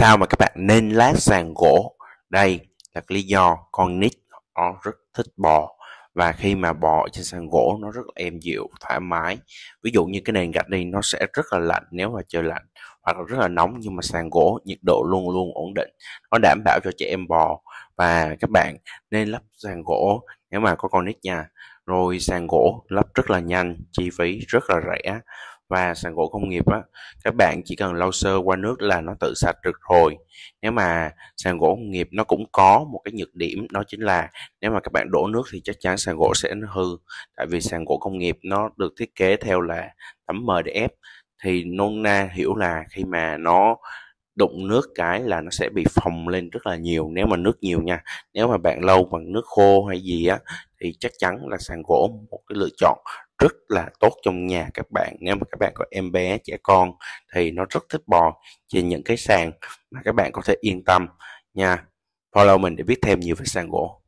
sao mà các bạn nên lát sàn gỗ đây là cái lý do con nít nó rất thích bò và khi mà bò trên sàn gỗ nó rất là êm dịu thoải mái ví dụ như cái nền gạch đi nó sẽ rất là lạnh nếu mà trời lạnh hoặc là rất là nóng nhưng mà sàn gỗ nhiệt độ luôn luôn ổn định nó đảm bảo cho trẻ em bò và các bạn nên lắp sàn gỗ nếu mà có con nít nha rồi sàn gỗ lắp rất là nhanh chi phí rất là rẻ và sàn gỗ công nghiệp á các bạn chỉ cần lau sơ qua nước là nó tự sạch được rồi nếu mà sàn gỗ công nghiệp nó cũng có một cái nhược điểm đó chính là nếu mà các bạn đổ nước thì chắc chắn sàn gỗ sẽ hư tại vì sàn gỗ công nghiệp nó được thiết kế theo là tấm MDF thì nôn na hiểu là khi mà nó đụng nước cái là nó sẽ bị phồng lên rất là nhiều nếu mà nước nhiều nha nếu mà bạn lâu bằng nước khô hay gì á thì chắc chắn là sàn gỗ một cái lựa chọn rất là tốt trong nhà các bạn nếu mà các bạn có em bé trẻ con thì nó rất thích bò trên những cái sàn mà các bạn có thể yên tâm nha follow mình để biết thêm nhiều về sàn gỗ